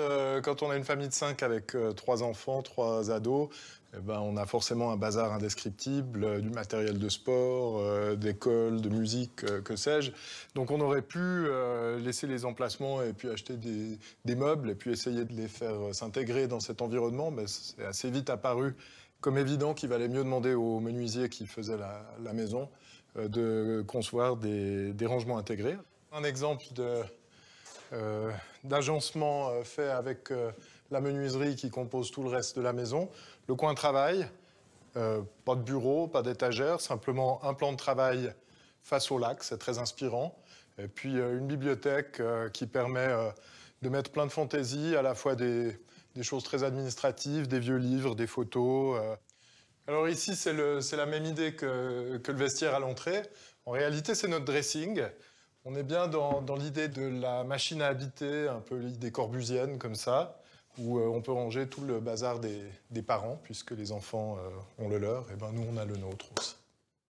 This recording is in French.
Euh, quand, on a une famille de 5 avec euh, trois enfants, trois ados, eh ben, on a forcément un bazar indescriptible, euh, du matériel de sport, d'école, de musique, que sais-je. Donc on aurait pu laisser les emplacements et puis acheter des, meubles et puis essayer de les faire s'intégrer dans cet environnement, mais c'est assez vite apparu comme évident qu'il valait mieux demander aux menuisiers qui faisaient la, maison de concevoir des, des rangements intégrés. Un exemple de euh, d'agencement euh, fait avec euh, la menuiserie qui compose tout le reste de la maison. Le coin travail, pas de bureau, pas d'étagère, simplement un plan de travail face au lac, c'est très inspirant. Et puis une bibliothèque qui permet de mettre plein de fantaisies, à la fois des, choses très administratives, des vieux livres, des photos. Alors ici, c'est la même idée que le vestiaire à l'entrée. En réalité, c'est notre dressing. On est bien dans, l'idée de la machine à habiter, un peu l'idée corbusienne comme ça, où euh, on peut ranger tout le bazar des, parents, puisque les enfants euh, ont le leur, et ben nous on a le nôtre aussi.